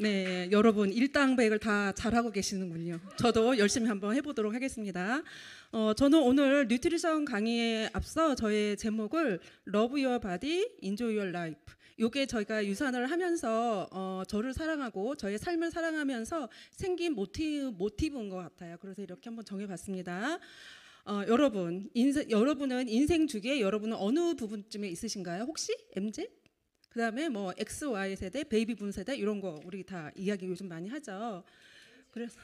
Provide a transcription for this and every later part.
네, 여러분 일당백을 다 잘하고 계시는군요. 저도 열심히 한번 해보도록 하겠습니다. 어, 저는 오늘 뉴트리션 강의에 앞서 저의 제목을 Love Your Body, Enjoy Your Life 요게 저희가 유산을 하면서 어, 저를 사랑하고 저의 삶을 사랑하면서 생긴 모티브, 모티브인 것 같아요. 그래서 이렇게 한번 정해봤습니다. 어, 여러분, 인생, 여러분은 인생 주기에 여러분은 어느 부분쯤에 있으신가요? 혹시 MZ? 그다음에 뭐 X, Y 세대, 베이비 분 세대 이런 거 우리 다 이야기 요즘 많이 하죠. 그래서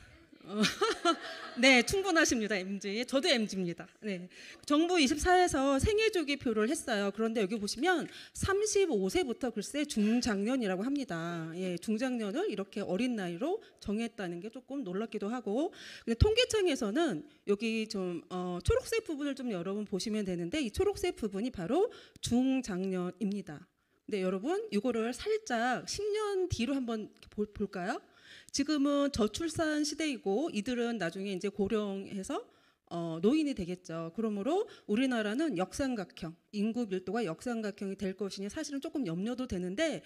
어, 네, 충분하십니다. MG. 저도 MG입니다. 네. 정부 24에서 생애 조기표를 했어요. 그런데 여기 보시면 35세부터 글쎄 중장년이라고 합니다. 예, 중장년을 이렇게 어린 나이로 정했다는 게 조금 놀랍기도 하고. 근데 통계청에서는 여기 좀 어, 초록색 부분을 좀 여러분 보시면 되는데 이 초록색 부분이 바로 중장년입니다. 네, 여러분, 이거를 살짝 10년 뒤로 한번 볼, 까요 지금은 저출산 시대이고 이들은 나중에 이제 고령해서 어, 노인이 되겠죠. 그러므로 우리나라는 역삼각형, 인구 밀도가 역삼각형이 될것이냐 사실은 조금 염려도 되는데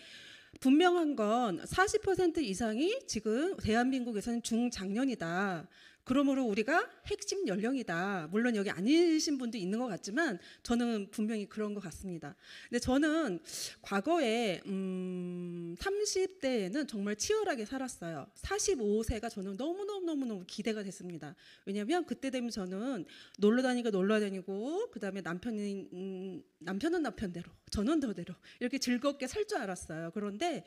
분명한 건 40% 이상이 지금 대한민국에서는 중장년이다. 그러므로 우리가 핵심 연령이다. 물론 여기 아니신 분도 있는 것 같지만 저는 분명히 그런 것 같습니다. 근데 저는 과거에 음 30대에는 정말 치열하게 살았어요. 45세가 저는 너무너무너무너무 기대가 됐습니다. 왜냐하면 그때 되면 저는 놀러 다니고 놀러 다니고 그다음에 남편이 음 남편은 남편대로 저는 저대로 이렇게 즐겁게 살 줄 알았어요. 그런데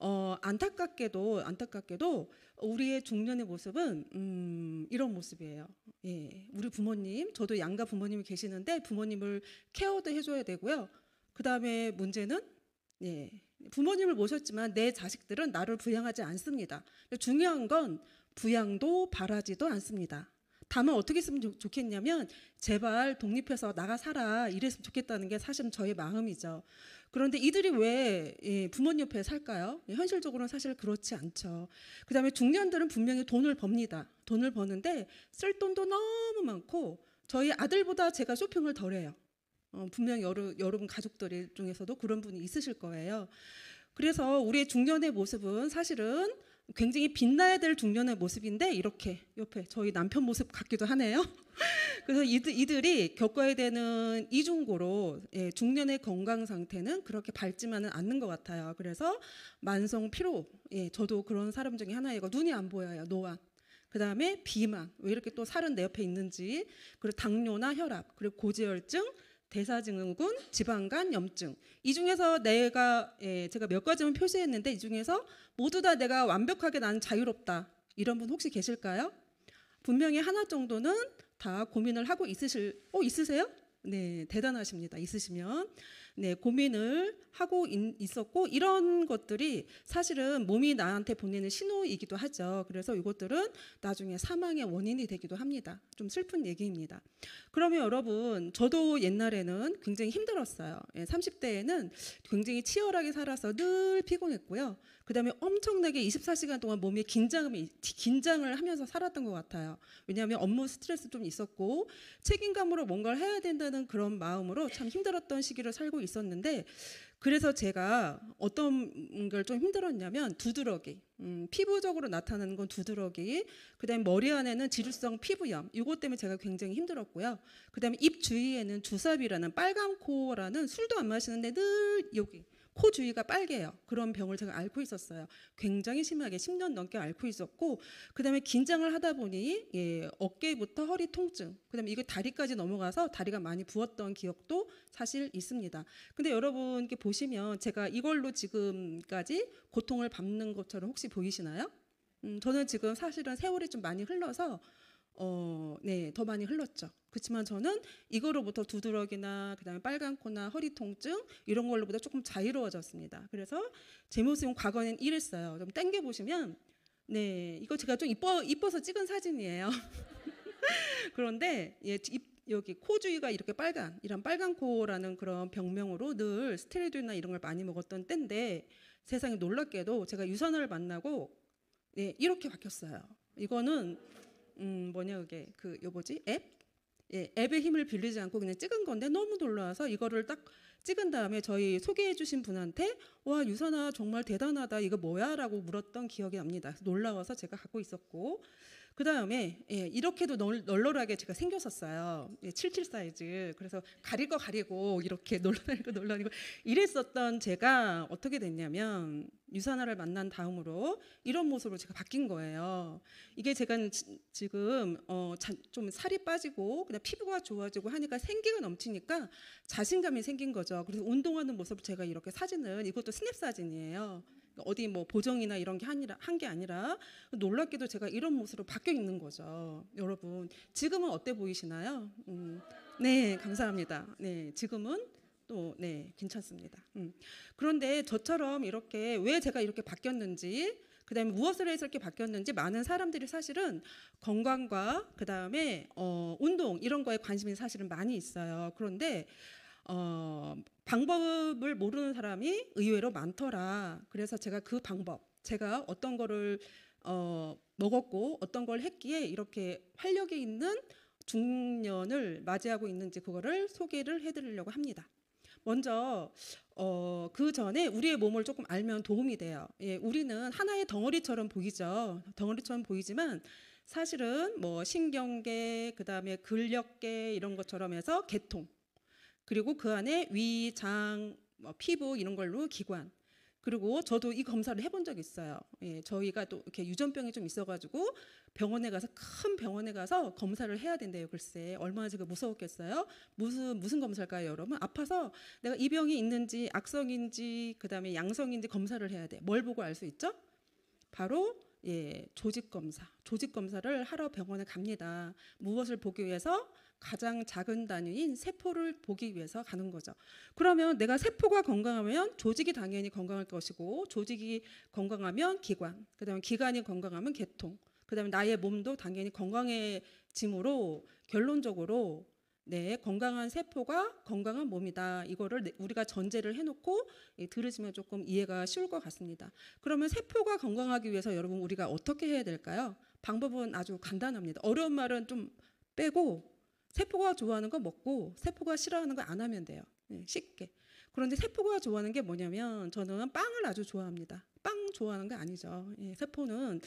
어, 안타깝게도 안타깝게도 우리의 중년의 모습은 음, 이런 모습이에요. 예, 우리 부모님, 저도 양가 부모님이 계시는데 부모님을 케어도 해줘야 되고요. 그 다음에 문제는 예, 부모님을 모셨지만 내 자식들은 나를 부양하지 않습니다. 중요한 건 부양도 바라지도 않습니다. 다만 어떻게 했으면 좋겠냐면 제발 독립해서 나가 살아 이랬으면 좋겠다는 게 사실 저의 마음이죠. 그런데 이들이 왜 예, 부모님 옆에 살까요? 예, 현실적으로는 사실 그렇지 않죠. 그 다음에 중년들은 분명히 돈을 법니다. 돈을 버는데 쓸 돈도 너무 많고 저희 아들보다 제가 쇼핑을 덜 해요. 어, 분명 여러, 여러분 가족들 중에서도 그런 분이 있으실 거예요. 그래서 우리의 중년의 모습은 사실은 굉장히 빛나야 될 중년의 모습인데 이렇게 옆에 저희 남편 모습 같기도 하네요. 그래서 이들, 이 겪어야 되는 이중고로 예, 중년의 건강 상태는 그렇게 밝지만은 않는 것 같아요. 그래서 만성 피로, 예, 저도 그런 사람 중에 하나이고 눈이 안 보여요. 노안. 그 다음에 비만, 왜 이렇게 또 살은 내 옆에 있는지, 그리고 당뇨나 혈압, 그리고 고지혈증, 대사증후군, 지방간, 염증 이 중에서 내가 예, 제가 몇 가지만 표시했는데 이 중에서 모두 다 내가 완벽하게 나는 자유롭다 이런 분 혹시 계실까요? 분명히 하나 정도는 다 고민을 하고 있으실 어 있으세요? 네 대단하십니다 있으시면 네, 고민을 하고 있었고 이런 것들이 사실은 몸이 나한테 보내는 신호이기도 하죠. 그래서 이것들은 나중에 사망의 원인이 되기도 합니다. 좀 슬픈 얘기입니다. 그러면 여러분, 저도 옛날에는 굉장히 힘들었어요. 예, 30대에는 굉장히 치열하게 살아서 늘 피곤했고요. 그다음에 엄청나게 24시간 동안 몸이 긴장을 긴장을 하면서 살았던 것 같아요. 왜냐하면 업무 스트레스 좀 있었고 책임감으로 뭔가를 해야 된다는 그런 마음으로 참 힘들었던 시기를 살고 있었는데 그래서 제가 어떤 걸 좀 힘들었냐면 두드러기 음, 피부적으로 나타나는 건 두드러기 그다음에 머리 안에는 지루성 피부염 이것 때문에 제가 굉장히 힘들었고요 그다음에 입 주위에는 주사비라는 빨간 코라는 술도 안 마시는데 늘 여기 코 주위가 빨개요. 그런 병을 제가 앓고 있었어요. 굉장히 심하게 10년 넘게 앓고 있었고 그다음에 긴장을 하다 보니 예, 어깨부터 허리 통증, 그다음에 이거 다리까지 넘어가서 다리가 많이 부었던 기억도 사실 있습니다. 근데 여러분 께 보시면 제가 이걸로 지금까지 고통을 받는 것처럼 혹시 보이시나요? 음, 저는 지금 사실은 세월이 좀 많이 흘러서 어, 네, 더 많이 흘렀죠. 그렇지만 저는 이거로부터 두드러기나 그다음에 빨간 코나 허리 통증 이런 걸로보다 조금 자유로워졌습니다. 그래서 제모수용 과거는 이랬어요. 좀 당겨 보시면 네, 이거 제가 좀 이뻐 이뻐서 찍은 사진이에요. 그런데 예, 입, 여기 코 주위가 이렇게 빨간 이런 빨간 코라는 그런 병명으로 늘스테로이나 이런 걸 많이 먹었던 때인데 세상에 놀랍게도 제가 유산을 만나고 예, 이렇게 바뀌었어요. 이거는 음 뭐냐 그게 그 요거지 앱 예, 앱의 힘을 빌리지 않고 그냥 찍은 건데 너무 놀라서 워 이거를 딱 찍은 다음에 저희 소개해 주신 분한테 와 유선아 정말 대단하다 이거 뭐야 라고 물었던 기억이 납니다 놀라워서 제가 갖고 있었고 그 다음에 예, 이렇게도 널, 널하게 제가 생겼었어요. 예, 77 사이즈. 그래서 가리고 가리고 이렇게 널널니고널널니고 이랬었던 제가 어떻게 됐냐면 유산화를 만난 다음으로 이런 모습으로 제가 바뀐 거예요. 이게 제가 지, 금 어, 좀 살이 빠지고 그냥 피부가 좋아지고 하니까 생기가 넘치니까 자신감이 생긴 거죠. 그래서 운동하는 모습을 제가 이렇게 사진을 이것도 스냅 사진이에요. 어디 뭐 보정이나 이런 게 아니라 한 게 아니라 놀랍게도 제가 이런 모습으로 바뀌어 있는 거죠. 여러분 지금은 어때 보이시나요? 음, 네 감사합니다. 네 지금은 또 네 괜찮습니다. 음. 그런데 저처럼 이렇게 왜 제가 이렇게 바뀌었는지 그다음에 무엇을 해서 이렇게 바뀌었는지 많은 사람들이 사실은 건강과 그다음에 어, 운동 이런 거에 관심이 사실은 많이 있어요. 그런데 어, 방법을 모르는 사람이 의외로 많더라. 그래서 제가 그 방법, 제가 어떤 거를 어, 먹었고 어떤 걸 했기에 이렇게 활력이 있는 중년을 맞이하고 있는지 그거를 소개를 해드리려고 합니다. 먼저 어, 그 전에 우리의 몸을 조금 알면 도움이 돼요. 예, 우리는 하나의 덩어리처럼 보이죠. 덩어리처럼 보이지만 사실은 뭐 신경계, 그 다음에 근력계 이런 것처럼 해서 개통, 그리고 그 안에 위, 장, 뭐 피부 이런 걸로 기관 그리고 저도 이 검사를 해본 적이 있어요. 예, 저희가 또 이렇게 유전병이 좀 있어가지고 병원에 가서 큰 병원에 가서 검사를 해야 된대요. 글쎄 얼마나 제가 무서웠겠어요. 무슨 무슨 검사일까요, 여러분? 아파서 내가 이 병이 있는지 악성인지 그다음에 양성인지 검사를 해야 돼. 뭘 보고 알 수 있죠? 바로 예, 조직 검사, 조직 검사를 하러 병원에 갑니다. 무엇을 보기 위해서 가장 작은 단위인 세포를 보기 위해서 가는 거죠. 그러면 내가 세포가 건강하면 조직이 당연히 건강할 것이고 조직이 건강하면 기관, 그다음에 기관이 건강하면 개통, 그다음에 나의 몸도 당연히 건강해짐으로 결론적으로 네, 건강한 세포가 건강한 몸이다. 이거를 우리가 전제를 해놓고 예, 들으시면 조금 이해가 쉬울 것 같습니다. 그러면 세포가 건강하기 위해서 여러분 우리가 어떻게 해야 될까요? 방법은 아주 간단합니다. 어려운 말은 좀 빼고 세포가 좋아하는 거 먹고 세포가 싫어하는 거 안 하면 돼요. 네, 쉽게. 그런데 세포가 좋아하는 게 뭐냐면 저는 빵을 아주 좋아합니다. 빵 좋아하는 게 아니죠. 예, 세포는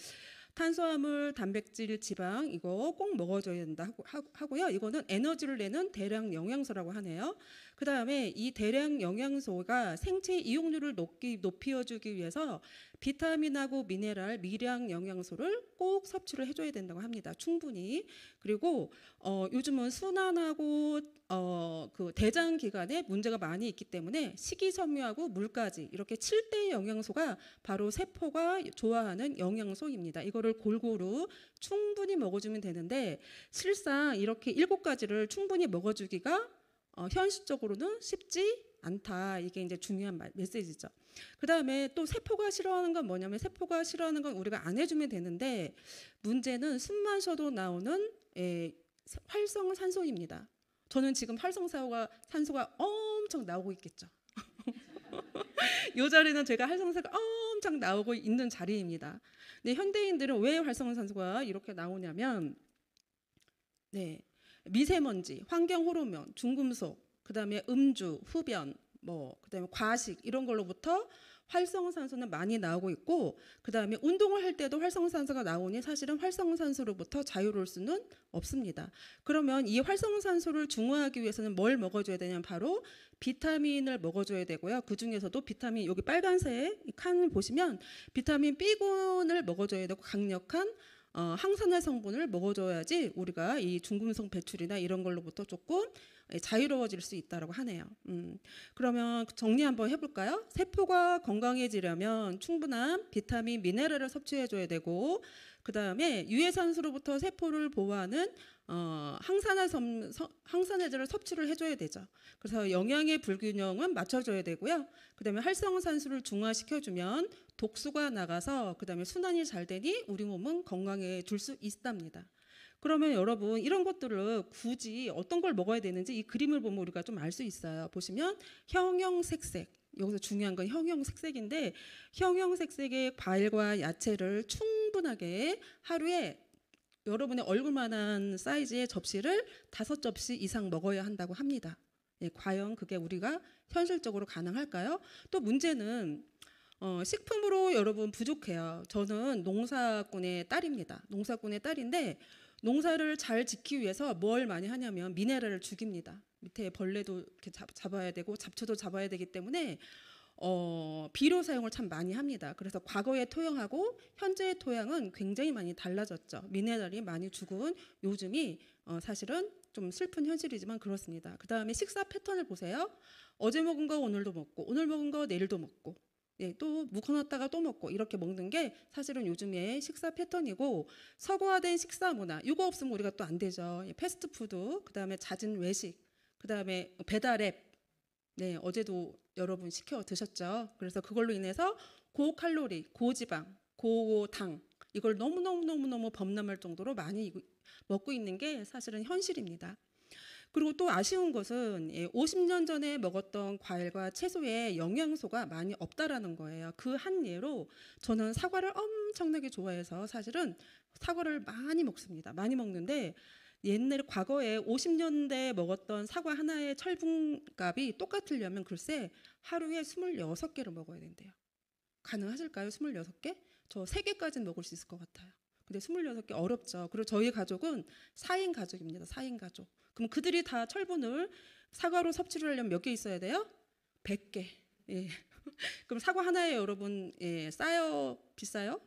탄수화물, 단백질, 지방 이거 꼭 먹어줘야 된다 하고, 하고요. 이거는 에너지를 내는 대량 영양소라고 하네요. 그 다음에 이 대량 영양소가 생체 이용률을 높이, 높여주기 위해서 비타민하고 미네랄, 미량 영양소를 꼭 섭취를 해줘야 된다고 합니다. 충분히. 그리고 어, 요즘은 순환하고 어, 그 대장 기관에 문제가 많이 있기 때문에 식이섬유하고 물까지 이렇게 7대 영양소가 바로 세포가 좋아하는 영양소입니다. 이거를 골고루 충분히 먹어주면 되는데 실상 이렇게 7가지를 충분히 먹어주기가 어, 현실적으로는 쉽지 않다. 이게 이제 중요한 메시지죠. 그 다음에 또 세포가 싫어하는 건 뭐냐면 세포가 싫어하는 건 우리가 안 해주면 되는데 문제는 숨만 쉬어도 나오는 에, 예, 활성산소입니다. 저는 지금 활성산소가 산소가 엄청 나오고 있겠죠. 이 자리는 제가 활성산소가 엄청 나오고 있는 자리입니다. 근데 현대인들은 왜 활성산소가 이렇게 나오냐면 네 미세먼지, 환경 호르몬, 중금속, 그다음에 음주, 흡연, 뭐 그다음에 과식 이런 걸로부터 활성산소는 많이 나오고 있고 그다음에 운동을 할 때도 활성산소가 나오니 사실은 활성산소로부터 자유로울 수는 없습니다. 그러면 이 활성산소를 중화하기 위해서는 뭘 먹어줘야 되냐면 바로 비타민을 먹어줘야 되고요. 그 중에서도 비타민 여기 빨간색 칸 보시면 비타민 B군을 먹어줘야 되고 강력한 어, 항산화 성분을 먹어줘야지 우리가 이 중금속 배출이나 이런 걸로부터 조금 예, 자유로워질 수 있다라고 하네요. 음, 그러면 정리 한번 해볼까요? 세포가 건강해지려면 충분한 비타민, 미네랄을 섭취해줘야 되고 그 다음에 유해산소로부터 세포를 보호하는 어, 항산화 섬, 서, 항산화제를 섭취를 해줘야 되죠. 그래서 영양의 불균형은 맞춰줘야 되고요. 그 다음에 활성산소를 중화시켜주면 독소가 나가서 그 다음에 순환이 잘 되니 우리 몸은 건강해질 수 있답니다. 그러면 여러분 이런 것들을 굳이 어떤 걸 먹어야 되는지 이 그림을 보면 우리가 좀 알 수 있어요. 보시면 형형색색 여기서 중요한 건 형형색색인데 형형색색의 과일과 야채를 충분하게 하루에 여러분의 얼굴만한 사이즈의 접시를 다섯 접시 이상 먹어야 한다고 합니다. 예, 과연 그게 우리가 현실적으로 가능할까요? 또 문제는 어, 식품으로 여러분 부족해요. 저는 농사꾼의 딸입니다. 농사꾼의 딸인데 농사를 잘 짓기 위해서 뭘 많이 하냐면 미네랄을 죽입니다. 밑에 벌레도 이렇게 잡, 아야 되고 잡초도 잡아야 되기 때문에 어, 비료 사용을 참 많이 합니다. 그래서 과거의 토양하고 현재의 토양은 굉장히 많이 달라졌죠. 미네랄이 많이 죽은 요즘이 어, 사실은 좀 슬픈 현실이지만 그렇습니다. 그 다음에 식사 패턴을 보세요. 어제 먹은 거 오늘도 먹고 오늘 먹은 거 내일도 먹고 예, 또묵어놨다가또 먹고 이렇게 먹는 게 사실은 요즘의 식사 패턴이고 서구화된 식사 문화 이거 없으면 우리가 또 안 되죠. 예, 패스트푸드 그다음에 잦은 외식 그다음에 배달앱 네 어제도 여러분 시켜 드셨죠. 그래서 그걸로 인해서 고칼로리, 고지방, 고당 이걸 너무 너무 너무 너무 범람할 정도로 많이 먹고 있는 게 사실은 현실입니다. 그리고 또 아쉬운 것은 50년 예, 전에 먹었던 과일과 채소에 영양소가 많이 없다라는 거예요. 그 한 예로 저는 사과를 엄청나게 좋아해서 사실은 사과를 많이 먹습니다. 많이 먹는데 옛날 과거에 50년대 먹었던 사과 하나의 철분값이 똑같으려면 글쎄 하루에 26개를 먹어야 된대요. 가능하실까요? 26개? 저 3개까지는 먹을 수 있을 것 같아요. 근데 26개 어렵죠. 그리고 저희 가족은 4인 가족입니다. 4인 가족. 그럼 그들이 다 철분을 사과로 섭취를 하려면 몇 개 있어야 돼요? 100개. 예. 그럼 사과 하나에 여러분 예, 싸요? 비싸요?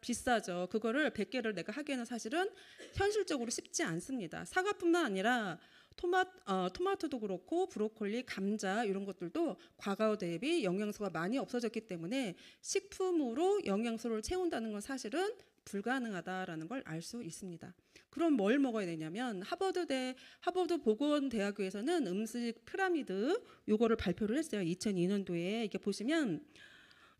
비싸죠. 그거를 100개를 내가 하기에는 사실은 현실적으로 쉽지 않습니다. 사과뿐만 아니라 토마, 어, 토마토도 그렇고 브로콜리, 감자 이런 것들도 과거 대비 영양소가 많이 없어졌기 때문에 식품으로 영양소를 채운다는 건 사실은 불가능하다라는 걸 알 수 있습니다. 그럼 뭘 먹어야 되냐면 하버드대 하버드 보건 대학교에서는 음식 피라미드 요거를 발표를 했어요. 2002년도에 이게 렇 보시면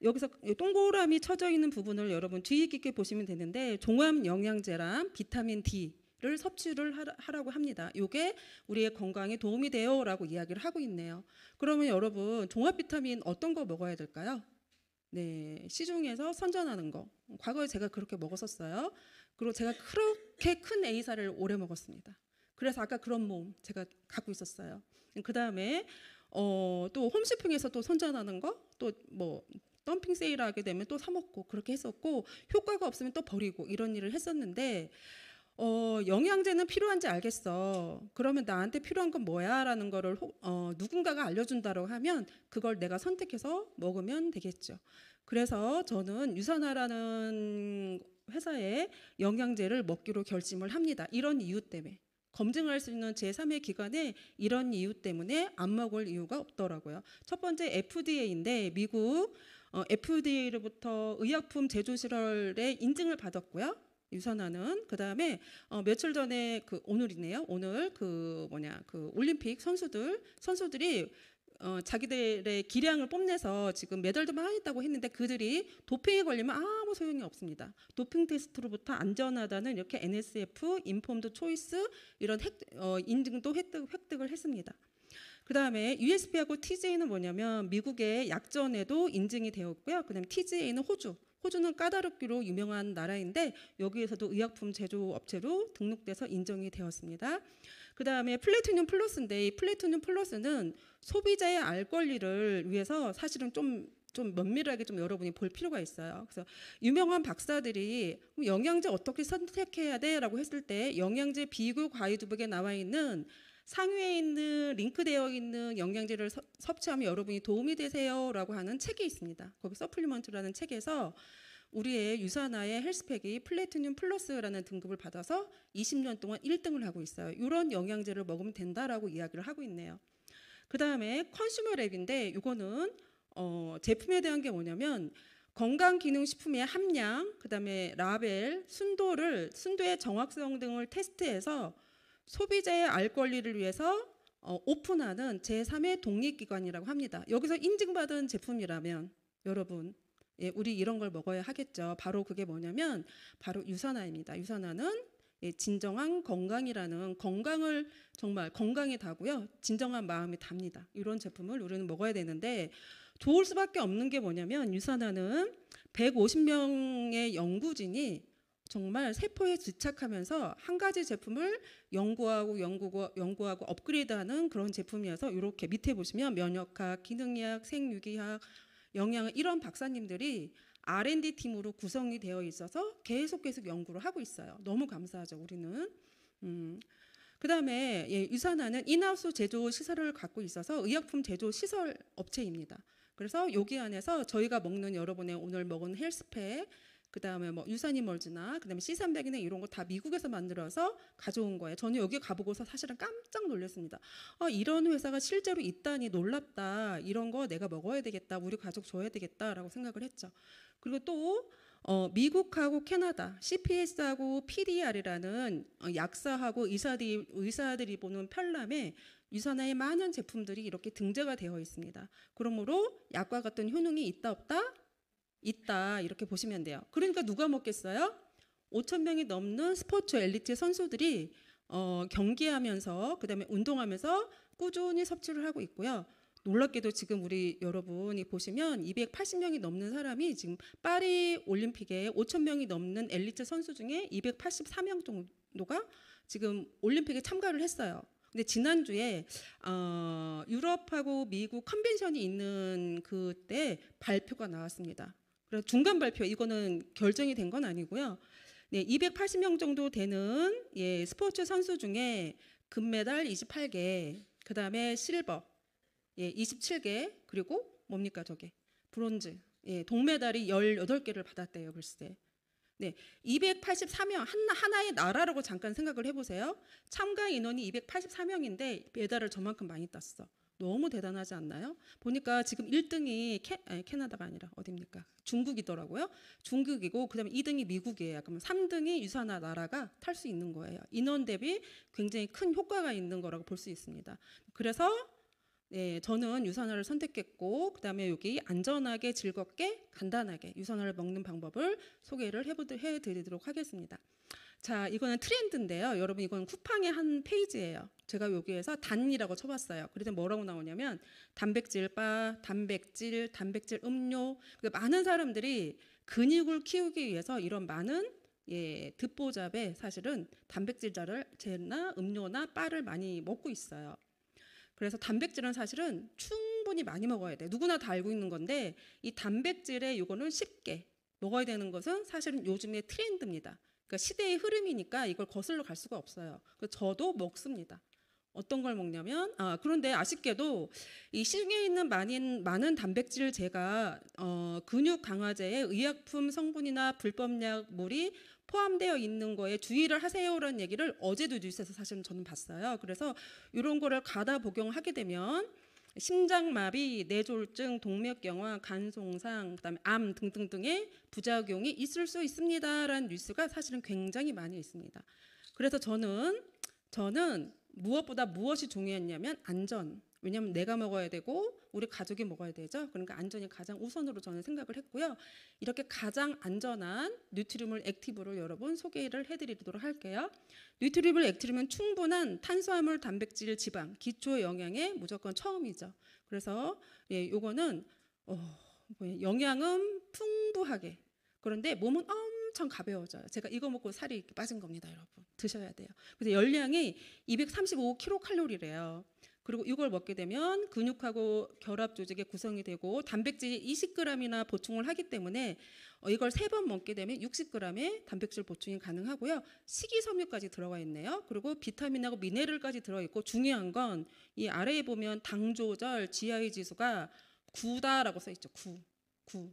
여기서 동그라미 쳐져 있는 부분을 여러분 주의 깊게 보시면 되는데 종합 영양제랑 비타민 D 를 섭취를 하라고 합니다. 이게 우리의 건강에 도움이 돼요라고 이야기를 하고 있네요. 그러면 여러분 종합 비타민 어떤 거 먹어야 될까요? 네, 시중에서 선전하는 거. 과거에 제가 그렇게 먹었었어요. 그리고 제가 그렇게 큰 A사를 오래 먹었습니다. 그래서 아까 그런 몸 제가 갖고 있었어요. 그 다음에 어, 또 홈쇼핑에서 또 선전하는 거, 또 뭐 덤핑 세일하게 되면 또 사 먹고 그렇게 했었고 효과가 없으면 또 버리고 이런 일을 했었는데 어, 영양제는 필요한지 알겠어. 그러면 나한테 필요한 건 뭐야라는 거를 어, 누군가가 알려준다고 하면 그걸 내가 선택해서 먹으면 되겠죠. 그래서 저는 유산화라는 회사에 영양제를 먹기로 결심을 합니다. 이런 이유 때문에. 검증할 수 있는 제3의 기관에 이런 이유 때문에 안 먹을 이유가 없더라고요. 첫 번째 FDA인데 미국 어, FDA로부터 의약품 제조시설의 인증을 받았고요. 유산화는 그다음에 어, 며칠 전에 그 오늘이네요. 오늘 그 뭐냐 그 올림픽 선수들 선수들이 어, 자기들의 기량을 뽐내서 지금 메달도 많이겠다고 했는데 그들이 도핑에 걸리면 아무 소용이 없습니다. 도핑 테스트로부터 안전하다는 이렇게 NSF, 인폼드 초이스 이런 획, 어, 인증도 획득, 획득을 했습니다. 그 다음에 USP하고 TJ는 뭐냐면 미국의 약전에도 인증이 되었고요. 그다음 TJ는 호주. 호주는 까다롭기로 유명한 나라인데 여기에서도 의약품 제조 업체로 등록돼서 인정이 되었습니다. 그 다음에 플래티늄 플러스인데 이 플래티늄 플러스는 소비자의 알 권리를 위해서 사실은 좀좀 면밀하게 좀 여러분이 볼 필요가 있어요. 그래서 유명한 박사들이 영양제 어떻게 선택해야 돼라고 했을 때 영양제 비교 과유두백에 나와 있는 상위에 있는 링크되어 있는 영양제를 섭취하면 여러분이 도움이 되세요라고 하는 책이 있습니다. 거기 서플리먼트라는 책에서 우리의 유산화의 헬스팩이 플래티늄 플러스라는 등급을 받아서 20년 동안 1등을 하고 있어요. 이런 영양제를 먹으면 된다라고 이야기를 하고 있네요. 그 다음에 컨슈머 랩인데 이거는 어, 제품에 대한 게 뭐냐면 건강기능식품의 함량, 그 다음에 라벨, 순도를 순도의 정확성 등을 테스트해서 소비자의 알 권리를 위해서 어, 오픈하는 제3의 독립기관이라고 합니다. 여기서 인증받은 제품이라면 여러분 예, 우리 이런 걸 먹어야 하겠죠. 바로 그게 뭐냐면 바로 유산화입니다. 유산화는 예, 진정한 건강이라는 건강을 정말 건강에 다고요. 진정한 마음이 답니다. 이런 제품을 우리는 먹어야 되는데 좋을 수밖에 없는 게 뭐냐면 유산화는 150명의 연구진이 정말 세포에 집착하면서 한 가지 제품을 연구하고 연구고 연구하고 업그레이드하는 그런 제품이어서 이렇게 밑에 보시면 면역학, 기능의학, 생육의학 영양 이런 박사님들이 R&D 팀으로 구성이 되어 있어서 계속 계속 연구를 하고 있어요. 너무 감사하죠, 우리는. 음. 그 다음에 예, 유산화는 인하우스 제조 시설을 갖고 있어서 의약품 제조 시설 업체입니다. 그래서 여기 안에서 저희가 먹는 여러분의 오늘 먹은 헬스팩 그 다음에 뭐 유산이멀즈나 그 다음에 C300이나 이런 거 다 미국에서 만들어서 가져온 거예요. 저는 여기 가보고서 사실은 깜짝 놀랐습니다. 아, 이런 회사가 실제로 있다니 놀랍다. 이런 거 내가 먹어야 되겠다. 우리 가족 줘야 되겠다라고 생각을 했죠. 그리고 또 어, 미국하고 캐나다, CPS하고 PDR이라는 어, 약사하고 의사들이, 의사들이 보는 편람에 유산화의 많은 제품들이 이렇게 등재가 되어 있습니다. 그러므로 약과 같은 효능이 있다 없다 있다 이렇게 보시면 돼요. 그러니까 누가 먹겠어요? 5천 명이 넘는 스포츠 엘리트 선수들이 어, 경기하면서 그다음에 운동하면서 꾸준히 섭취를 하고 있고요. 놀랍게도 지금 우리 여러분이 보시면 280명이 넘는 사람이 지금 파리 올림픽에 5천 명이 넘는 엘리트 선수 중에 284명 정도가 지금 올림픽에 참가를 했어요. 근데 지난주에 어, 유럽하고 미국 컨벤션이 있는 그때 발표가 나왔습니다. 그래서 중간 발표 이거는 결정이 된 건 아니고요. 네, 280명 정도 되는 예, 스포츠 선수 중에 금메달 28개, 그 다음에 실버 예, 27개, 그리고 뭡니까 저게 브론즈 예, 동메달이 18개를 받았대요, 글쎄. 네, 284명 하나, 하나의 나라라고 잠깐 생각을 해보세요. 참가 인원이 284명인데 메달을 저만큼 많이 땄어. 너무 대단하지 않나요? 보니까 지금 1등이 캐, 아니, 캐나다가 아니라 어디니까 중국이더라고요. 중국이고 그다음에 2등이 미국이에요. 그러면 3등이 유사한 나라가 탈 수 있는 거예요. 인원 대비 굉장히 큰 효과가 있는 거라고 볼 수 있습니다. 그래서 네, 저는 유산화를 선택했고 그다음에 여기 안전하게 즐겁게 간단하게 유산화를 먹는 방법을 소개를 해드리도록 하겠습니다. 자, 이거는 트렌드인데요. 여러분 이건 쿠팡의 한 페이지예요. 제가 여기에서 단이라고 쳐봤어요. 그래서 뭐라고 나오냐면 단백질 바, 단백질, 단백질 음료. 그러니까 많은 사람들이 근육을 키우기 위해서 이런 많은 예, 듣보잡에 사실은 단백질자를 제나 음료나 바를 많이 먹고 있어요. 그래서 단백질은 사실은 충분히 많이 먹어야 돼. 누구나 다 알고 있는 건데 이 단백질의 요거는 쉽게 먹어야 되는 것은 사실은 요즘의 트렌드입니다. 그러니까 시대의 흐름이니까 이걸 거슬러 갈 수가 없어요. 저도 먹습니다. 어떤 걸 먹냐면 아 그런데 아쉽게도 이 시중에 있는 많은 많은 단백질 제가 어, 근육 강화제의 의약품 성분이나 불법약물이 포함되어 있는 거에 주의를 하세요라는 얘기를 어제도 뉴스에서 사실 저는 봤어요. 그래서 이런 거를 가다 복용하게 되면 심장마비, 뇌졸증 동맥경화, 간손상, 그다음에 암 등등등의 부작용이 있을 수 있습니다라는 뉴스가 사실은 굉장히 많이 있습니다. 그래서 저는 저는 무엇보다 무엇이 중요했냐면 안전, 왜냐하면 내가 먹어야 되고 우리 가족이 먹어야 되죠. 그러니까 안전이 가장 우선으로 저는 생각을 했고요. 이렇게 가장 안전한 뉴트리물 액티브를 여러분 소개를 해드리도록 할게요. 뉴트리블 액티브는 충분한 탄수화물, 단백질, 지방, 기초 영양에 무조건 처음이죠. 그래서 예, 요거는 어, 뭐, 영양은 풍부하게 그런데 몸은 엄청 가벼워져요. 제가 이거 먹고 살이 빠진 겁니다, 여러분. 드셔야 돼요. 그래서 열량이 235kcal래요. 그리고 이걸 먹게 되면 근육하고 결합 조직이 구성이 되고 단백질 이 20g이나 보충을 하기 때문에 어, 이걸 세 번 먹게 되면 60g의 단백질 보충이 가능하고요. 식이섬유까지 들어가 있네요. 그리고 비타민하고 미네랄까지 들어 있고 중요한 건 이 아래에 보면 당 조절 GI 지수가 9다라고 써 있죠. 9. 9.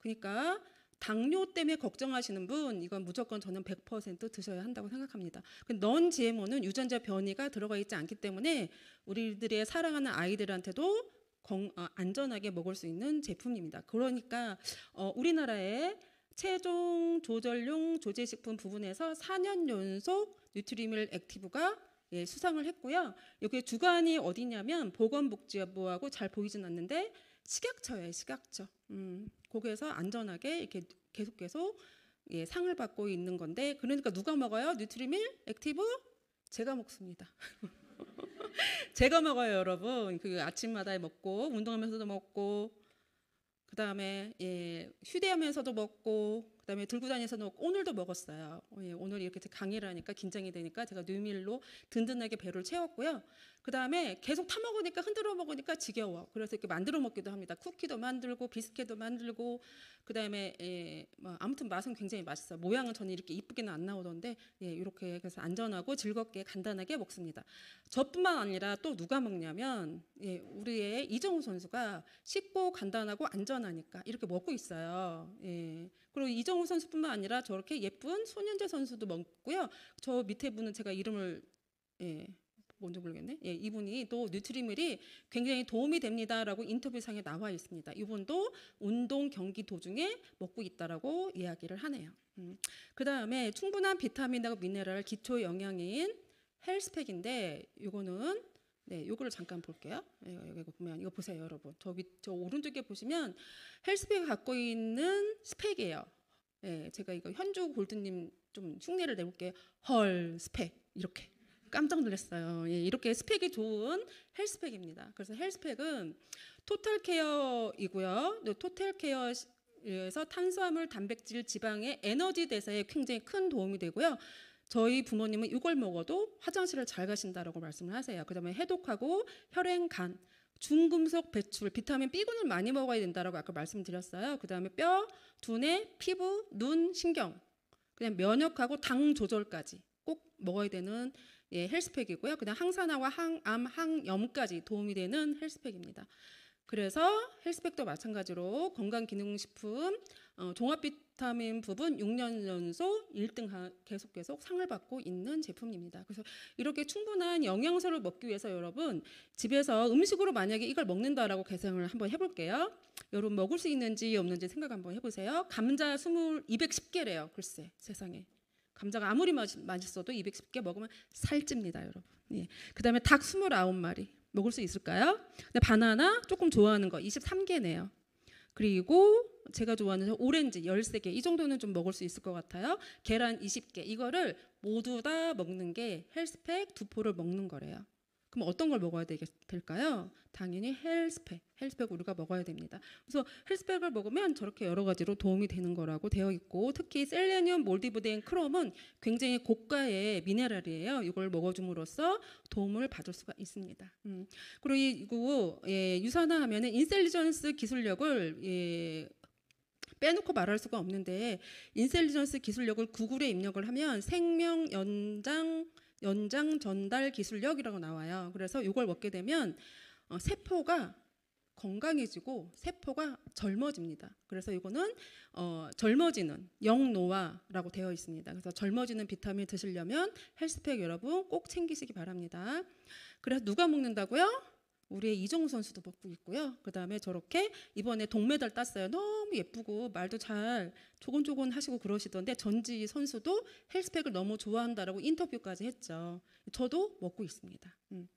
그러니까 당뇨 때문에 걱정하시는 분 이건 무조건 저는 100% 드셔야 한다고 생각합니다. 넌 GMO는 유전자 변이가 들어가 있지 않기 때문에 우리들의 사랑하는 아이들한테도 어, 안전하게 먹을 수 있는 제품입니다. 그러니까 어, 우리나라의 체중 조절용 조제식품 부분에서 4년 연속 뉴트리밀 액티브가 예, 수상을 했고요. 여기 주관이 어디냐면 보건복지부하고 잘 보이진 않는데 식약처예요, 식약처. 음. 거기에서 안전하게 이렇게 계속 계속 예, 상을 받고 있는 건데 그러니까 누가 먹어요? 뉴트리밀, 액티브 제가 먹습니다. 제가 먹어요, 여러분. 그 아침마다 먹고 운동하면서도 먹고 그다음에 예, 휴대하면서도 먹고 그다음에 들고 다니서 뭐 오늘도 먹었어요. 어, 예, 오늘 이렇게 강의를 하니까 긴장이 되니까 제가 뇌밀로 든든하게 배를 채웠고요. 그다음에 계속 타 먹으니까 흔들어 먹으니까 지겨워. 그래서 이렇게 만들어 먹기도 합니다. 쿠키도 만들고 비스켓도 만들고 그다음에 예, 뭐 아무튼 맛은 굉장히 맛있어 모양은 저는 이렇게 이쁘게는 안 나오던데 예, 이렇게 그래서 안전하고 즐겁게 간단하게 먹습니다. 저뿐만 아니라 또 누가 먹냐면 예, 우리의 이정우 선수가 쉽고 간단하고 안전하니까 이렇게 먹고 있어요. 예. 그리고 이정 박정우 선수뿐만 아니라 저렇게 예쁜 손현재 선수도 먹고요. 저 밑에 분은 제가 이름을 예, 뭔지 모르겠네. 예, 이분이 또뉴트리물이 굉장히 도움이 됩니다라고 인터뷰상에 나와 있습니다. 이분도 운동 경기 도중에 먹고 있다라고 이야기를 하네요. 음. 그 다음에 충분한 비타민과 미네랄 기초 영양인 헬스팩인데 이거는 네, 요거를 잠깐 볼게요. 예, 이거, 보면 이거 보세요, 여러분. 저저 오른쪽에 보시면 헬스팩 갖고 있는 스펙이에요. 예, 제가 이거 현주 골드님 좀 흉내를 내볼게. 헐 스펙 이렇게 깜짝 놀랐어요. 예, 이렇게 스펙이 좋은 헬스팩입니다. 그래서 헬스팩은 토탈 케어이고요. 토탈 케어 에서 탄수화물, 단백질, 지방의 에너지 대사에 굉장히 큰 도움이 되고요. 저희 부모님은 이걸 먹어도 화장실을 잘 가신다라고 말씀을 하세요. 그다음에 해독하고 혈행, 간 중금속 배출, 비타민 B군을 많이 먹어야 된다라고 아까 말씀드렸어요. 그다음에 뼈, 두뇌, 피부, 눈, 신경, 그냥 면역하고 당 조절까지 꼭 먹어야 되는 예, 헬스팩이고요. 그냥 항산화와 항암, 항염까지 도움이 되는 헬스팩입니다. 그래서 헬스팩도 마찬가지로 건강기능식품 어, 종합비 비타민 부분 6년 연속 1등 계속 계속 상을 받고 있는 제품입니다. 그래서 이렇게 충분한 영양소를 먹기 위해서 여러분 집에서 음식으로 만약에 이걸 먹는다라고 계산을 한번 해볼게요. 여러분 먹을 수 있는지 없는지 생각 한번 해보세요. 감자 20, 210개래요. 글쎄 세상에. 감자가 아무리 맛있어도 210개 먹으면 살찝니다, 여러분. 예. 그다음에 닭 29마리 먹을 수 있을까요? 바나나 조금 좋아하는 거 23개네요. 그리고 제가 좋아하는 오렌지 13개 이 정도는 좀 먹을 수 있을 것 같아요. 계란 20개 이거를 모두 다 먹는 게 헬스팩 두 포를 먹는 거래요. 그럼 어떤 걸 먹어야 되, 될까요? 당연히 헬스팩, 헬스팩 우리가 먹어야 됩니다. 그래서 헬스팩을 먹으면 저렇게 여러 가지로 도움이 되는 거라고 되어 있고 특히 셀레늄, 몰디브덴, 크롬은 굉장히 고가의 미네랄이에요. 이걸 먹어줌으로써 도움을 받을 수가 있습니다. 음. 그리고 이거 예, 유산화하면 인셀리전스 기술력을 예, 빼놓고 말할 수가 없는데 인셀리전스 기술력을 구글에 입력을 하면 생명 연장 연장 전달 기술력이라고 나와요. 그래서 이걸 먹게 되면 어, 세포가 건강해지고 세포가 젊어집니다. 그래서 이거는 어, 젊어지는 영노화라고 되어 있습니다. 그래서 젊어지는 비타민 드시려면 헬스팩 여러분 꼭 챙기시기 바랍니다. 그래서 누가 먹는다고요? 우리의 이정우 선수도 먹고 있고요. 그 다음에 저렇게 이번에 동메달 땄어요. 너무 예쁘고 말도 잘 조곤조곤 하시고 그러시던데 전지 선수도 헬스팩을 너무 좋아한다라고 인터뷰까지 했죠. 저도 먹고 있습니다. 음.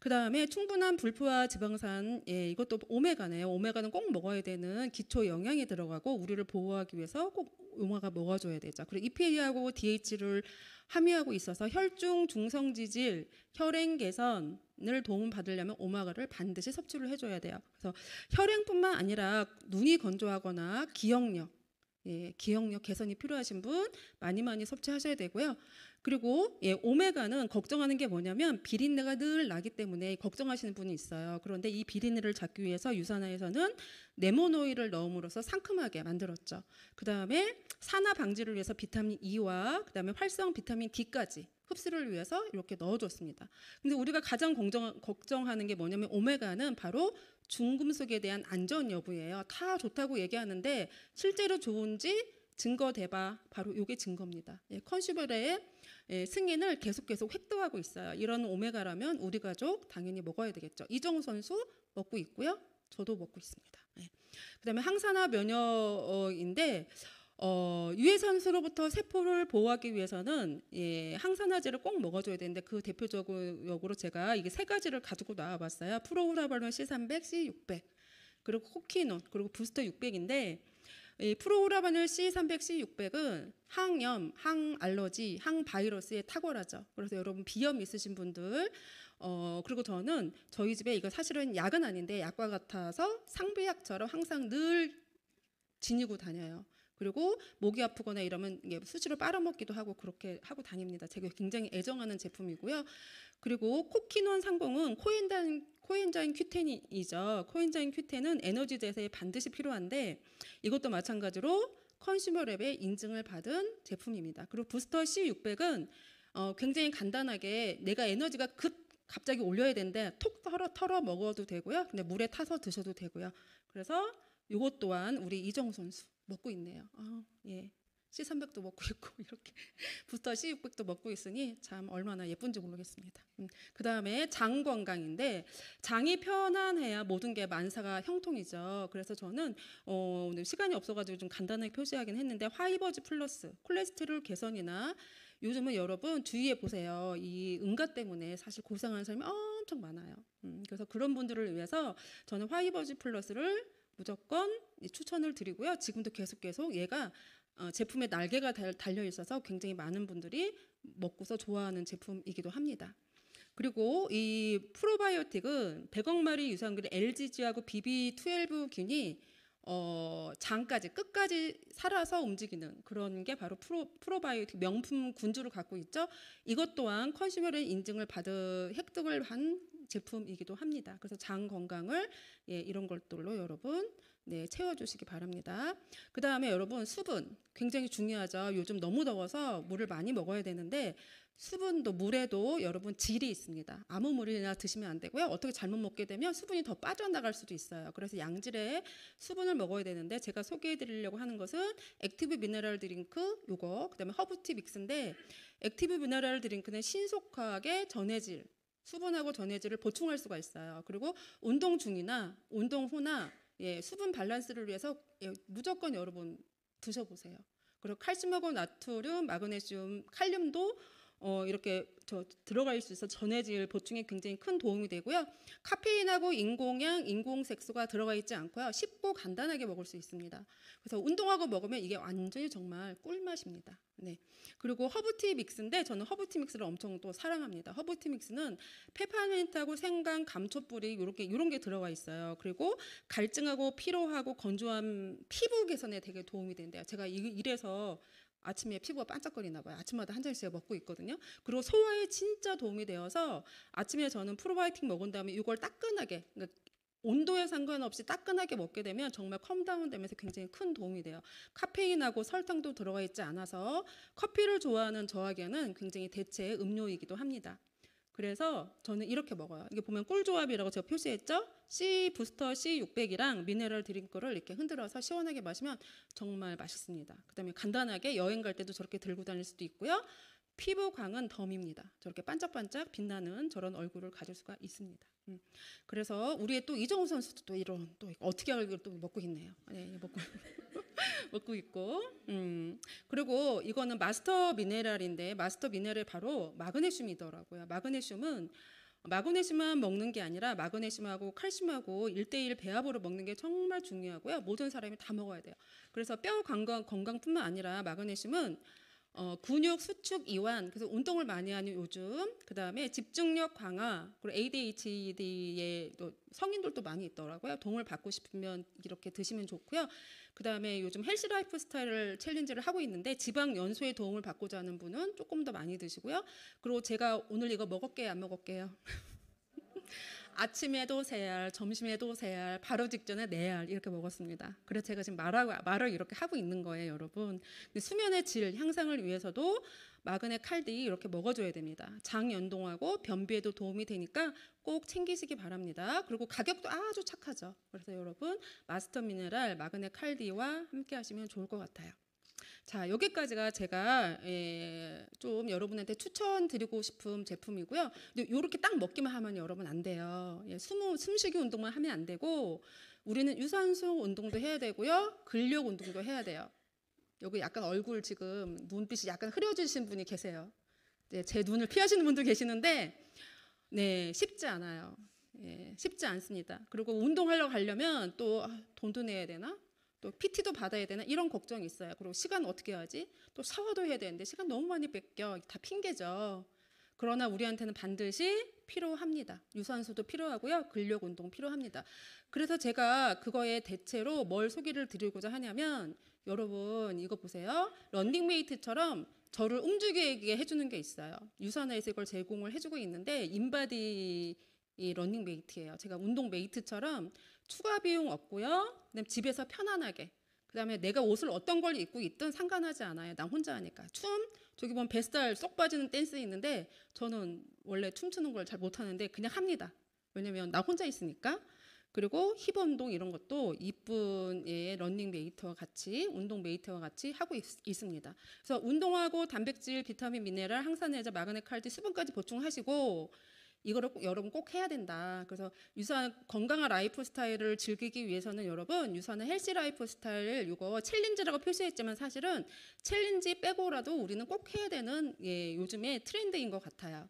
그 다음에 충분한 불포화 지방산, 예, 이것도 오메가네요. 오메가는 꼭 먹어야 되는 기초 영양이 들어가고 우리를 보호하기 위해서 꼭 용화가 먹어줘야 되죠. 그리고 EPA하고 DH를 함유하고 있어서 혈중 중성 지질, 혈행 개선을 도움받으려면 오마가를 반드시 섭취를 해줘야 돼요. 그래서 혈행뿐만 아니라 눈이 건조하거나 기억력, 예, 기억력 개선이 필요하신 분 많이 많이 섭취하셔야 되고요. 그리고 예, 오메가는 걱정하는 게 뭐냐면 비린내가 늘 나기 때문에 걱정하시는 분이 있어요. 그런데 이 비린내를 잡기 위해서 유산화에서는 네모노이를 넣음으로써 상큼하게 만들었죠. 그 다음에 산화 방지를 위해서 비타민 E와 그 다음에 활성 비타민 D까지 흡수를 위해서 이렇게 넣어줬습니다. 근데 우리가 가장 걱정, 하는게 뭐냐면 오메가는 바로 중금속에 대한 안전 여부예요. 다 좋다고 얘기하는데 실제로 좋은지 증거 대봐 바로 이게 증거입니다. 예, 컨슈레의 예, 승인을 계속 계속 획득하고 있어요. 이런 오메가라면 우리 가족 당연히 먹어야 되겠죠. 이정우 선수 먹고 있고요. 저도 먹고 있습니다. 예. 그다음에 항산화 면역인데 어, 유해선수로부터 세포를 보호하기 위해서는 예, 항산화제를 꼭 먹어줘야 되는데 그 대표적으로 제가 이게 세 가지를 가지고 나와봤어요. 프로우라발론 C300, C600 그리고 코키논 그리고 부스터 600인데 이 프로우라바늘 C300, C600은 항염, 항알러지, 항바이러스에 탁월하죠. 그래서 여러분 비염 있으신 분들, 어 그리고 저는 저희 집에 이거 사실은 약은 아닌데 약과 같아서 상비약처럼 항상 늘 지니고 다녀요. 그리고 목이 아프거나 이러면 수지로 빨아먹기도 하고 그렇게 하고 다닙니다. 제가 굉장히 애정하는 제품이고요. 그리고 코키논 3공은 코엔단 코엔자인 큐텐이죠. 코엔자인 큐텐은 에너지 제사에 반드시 필요한데 이것도 마찬가지로 컨슈머랩의 인증을 받은 제품입니다. 그리고 부스터 C600은 어, 굉장히 간단하게 내가 에너지가 급 갑자기 올려야 되는데 톡 털어, 털어 먹어도 되고요. 근데 물에 타서 드셔도 되고요. 그래서 이것 또한 우리 이정 선수 먹고 있네요. 아, 예. C300도 먹고 있고 이렇게 부스터 C600도 먹고 있으니 참 얼마나 예쁜지 모르겠습니다. 음, 그 다음에 장 건강인데 장이 편안해야 모든 게 만사가 형통이죠. 그래서 저는 어, 오늘 시간이 없어가지고 좀 간단하게 표시하긴 했는데 화이버지 플러스 콜레스테롤 개선이나 요즘은 여러분 주위에 보세요. 이 응가 때문에 사실 고생하는 사람이 엄청 많아요. 음, 그래서 그런 분들을 위해서 저는 화이버지 플러스를 무조건 추천을 드리고요. 지금도 계속 계속 얘가 어, 제품에 날개가 달, 달려 있어서 굉장히 많은 분들이 먹고서 좋아하는 제품이기도 합니다. 그리고 이 프로바이오틱은 100억 마리 유산균 LGG하고 BB12균이 어, 장까지 끝까지 살아서 움직이는 그런 게 바로 프로, 프로바이오틱 명품 군주를 갖고 있죠. 이것 또한 컨슈머의 인증을 받은 획득을 한 제품이기도 합니다. 그래서 장 건강을 예, 이런 것들로 여러분 네, 채워주시기 바랍니다. 그 다음에 여러분 수분 굉장히 중요하죠. 요즘 너무 더워서 물을 많이 먹어야 되는데 수분도 물에도 여러분 질이 있습니다. 아무 물이나 드시면 안 되고요. 어떻게 잘못 먹게 되면 수분이 더 빠져나갈 수도 있어요. 그래서 양질의 수분을 먹어야 되는데 제가 소개해 드리려고 하는 것은 액티브 미네랄 드링크 요거 그다음에 허브티 믹스인데 액티브 미네랄 드링크는 신속하게 전해질 수분하고 전해질을 보충할 수가 있어요. 그리고 운동 중이나 운동 후나 예, 수분 밸런스를 위해서 예, 무조건 여러분 드셔보세요. 그리고 칼슘하고 나트륨, 마그네슘, 칼륨도 어, 이렇게 저 들어갈 수 있어 전해질 보충에 굉장히 큰 도움이 되고요. 카페인하고 인공향, 인공색소가 들어가 있지 않고요. 쉽고 간단하게 먹을 수 있습니다. 그래서 운동하고 먹으면 이게 완전히 정말 꿀맛입니다. 네. 그리고 허브티 믹스인데 저는 허브티 믹스를 엄청 또 사랑합니다. 허브티 믹스는 페퍼민트하고 생강, 감초뿌리 요렇게 요런 게 들어가 있어요. 그리고 갈증하고 피로하고 건조한 피부 개선에 되게 도움이 된대요. 제가 이래서 아침에 피부가 반짝거리나 봐요. 아침마다 한 잔씩 먹고 있거든요. 그리고 소화에 진짜 도움이 되어서 아침에 저는 프로바이팅 먹은 다음에 이걸 따끈하게 그러니까 온도에 상관없이 따끈하게 먹게 되면 정말 컴다운 되면서 굉장히 큰 도움이 돼요. 카페인하고 설탕도 들어가 있지 않아서 커피를 좋아하는 저에게는 굉장히 대체 음료이기도 합니다. 그래서 저는 이렇게 먹어요. 이게 보면 꿀조합이라고 제가 표시했죠? C 부스터 C600이랑 미네랄 드링크를 이렇게 흔들어서 시원하게 마시면 정말 맛있습니다. 그 다음에 간단하게 여행 갈 때도 저렇게 들고 다닐 수도 있고요. 피부 광은 덤입니다. 저렇게 반짝반짝 빛나는 저런 얼굴을 가질 수가 있습니다. 음. 그래서 우리의 또 이정우 선수도 또 이런 또 어떻게 알기또 먹고 있네요. 네, 먹고. 먹고 있고. 음. 그리고 이거는 마스터 미네랄인데 마스터 미네랄 바로 마그네슘이더라고요. 마그네슘은 마그네슘만 먹는 게 아니라 마그네슘하고 칼슘하고 일대일 배합으로 먹는 게 정말 중요하고요. 모든 사람이 다 먹어야 돼요. 그래서 뼈 건강, 건강뿐만 아니라 마그네슘은 어, 근육 수축 이완, 그래서 운동을 많이 하는 요즘, 그 다음에 집중력 강화, 그리고 ADHD의 또 성인들도 많이 있더라고요. 도움을 받고 싶으면 이렇게 드시면 좋고요. 그 다음에 요즘 헬시 라이프 스타일 챌린지를 하고 있는데 지방 연소에 도움을 받고자 하는 분은 조금 더 많이 드시고요. 그리고 제가 오늘 이거 먹었게 안 먹었게요? 아침에도 세 알, 점심에도 세 알, 바로 직전에 네알 이렇게 먹었습니다. 그래서 제가 지금 말하고 말을 이렇게 하고 있는 거예요, 여러분. 수면의 질 향상을 위해서도 마그네 칼디 이렇게 먹어줘야 됩니다. 장 연동하고 변비에도 도움이 되니까 꼭 챙기시기 바랍니다. 그리고 가격도 아주 착하죠. 그래서 여러분 마스터 미네랄 마그네 칼디와 함께 하시면 좋을 것 같아요. 자, 여기까지가 제가 예, 좀 여러분한테 추천드리고 싶은 제품이고요. 근 요렇게 딱 먹기만 하면 여러분 안 돼요. 예, 숨, 숨쉬기 운동만 하면 안 되고 우리는 유산소 운동도 해야 되고요. 근력 운동도 해야 돼요. 여기 약간 얼굴 지금 눈빛이 약간 흐려지신 분이 계세요. 네, 제 눈을 피하시는 분도 계시는데 네, 쉽지 않아요. 예, 쉽지 않습니다. 그리고 운동하려고 하려면 또 아, 돈도 내야 되나? 또 PT도 받아야 되나 이런 걱정이 있어요. 그리고 시간 어떻게 하지? 또 샤워도 해야 되는데 시간 너무 많이 뺏겨. 다 핑계죠. 그러나 우리한테는 반드시 필요합니다. 유산소도 필요하고요. 근력 운동 필요합니다. 그래서 제가 그거에 대체로 뭘 소개를 드리고자 하냐면 여러분 이거 보세요. 런닝메이트처럼 저를 움직이게 해주는 게 있어요. 유산에서 이걸 제공을 해주고 있는데 인바디 이 러닝 메이트예요. 제가 운동 메이트처럼 추가 비용 없고요. 그다음 집에서 편안하게. 그다음에 내가 옷을 어떤 걸 입고 있든 상관하지 않아요. 난 혼자 하니까. 춤 저기 보면 뱃살 쏙 빠지는 댄스 있는데 저는 원래 춤추는 걸 잘 못하는데 그냥 합니다. 왜냐면 나 혼자 있으니까. 그리고 힙 운동 이런 것도 이쁜 예, 러닝 메이트와 같이 운동 메이트와 같이 하고 있, 습니다 그래서 운동하고 단백질, 비타민, 미네랄, 항산화제, 마그네칼슘, 수분까지 보충하시고 이거를 꼭, 여러분 꼭 해야 된다. 그래서 유산 건강한 라이프 스타일을 즐기기 위해서는 여러분 유산의 헬시 라이프 스타일 이거 챌린지라고 표시했지만 사실은 챌린지 빼고라도 우리는 꼭 해야 되는 예, 요즘의 트렌드인 것 같아요.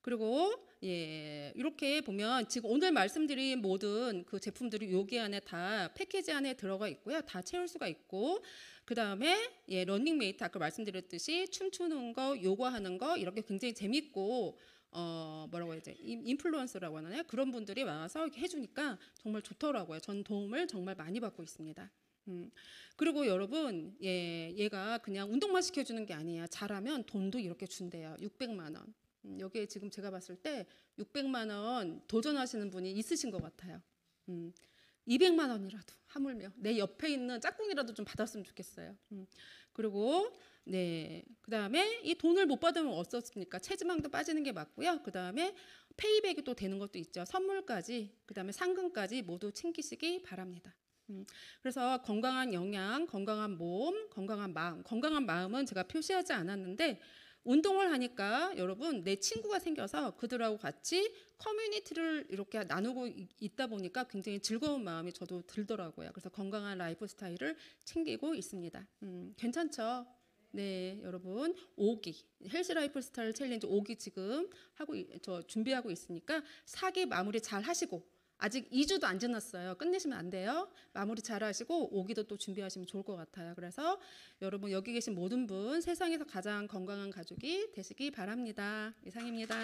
그리고 예, 이렇게 보면 지금 오늘 말씀드린 모든 그 제품들이 여기 안에 다 패키지 안에 들어가 있고요. 다 채울 수가 있고 그다음에 예, 러닝메이트 아까 말씀드렸듯이 춤추는 거, 요가하는 거 이렇게 굉장히 재밌고 어 뭐라고 해야지 되 인플루언서라고 하나요? 그런 분들이 와서 해주니까 정말 좋더라고요. 전 도움을 정말 많이 받고 있습니다. 음. 그리고 여러분, 예, 얘가 그냥 운동만 시켜주는 게 아니에요. 잘하면 돈도 이렇게 준대요. 600만 원. 음, 여기에 지금 제가 봤을 때 600만 원 도전하시는 분이 있으신 것 같아요. 음, 200만 원이라도 하물며 내 옆에 있는 짝꿍이라도 좀 받았으면 좋겠어요. 음, 그리고 네. 그다음에 이 돈을 못 받으면 어떻습니까? 체지방도 빠지는 게 맞고요. 그다음에 페이백이 또 되는 것도 있죠. 선물까지, 그다음에 상금까지 모두 챙기시기 바랍니다. 음, 그래서 건강한 영양, 건강한 몸, 건강한 마음. 건강한 마음은 제가 표시하지 않았는데 운동을 하니까 여러분 내 친구가 생겨서 그들하고 같이 커뮤니티를 이렇게 나누고 있다 보니까 굉장히 즐거운 마음이 저도 들더라고요. 그래서 건강한 라이프 스타일을 챙기고 있습니다. 음, 괜찮죠? 네, 여러분 5기 헬스 라이프 스타일 챌린지 5기 지금 하고 저 준비하고 있으니까 4기 마무리 잘 하시고 아직 2주도 안 지났어요. 끝내시면 안 돼요. 마무리 잘 하시고 5기도 또 준비하시면 좋을 것 같아요. 그래서 여러분 여기 계신 모든 분 세상에서 가장 건강한 가족이 되시기 바랍니다. 이상입니다.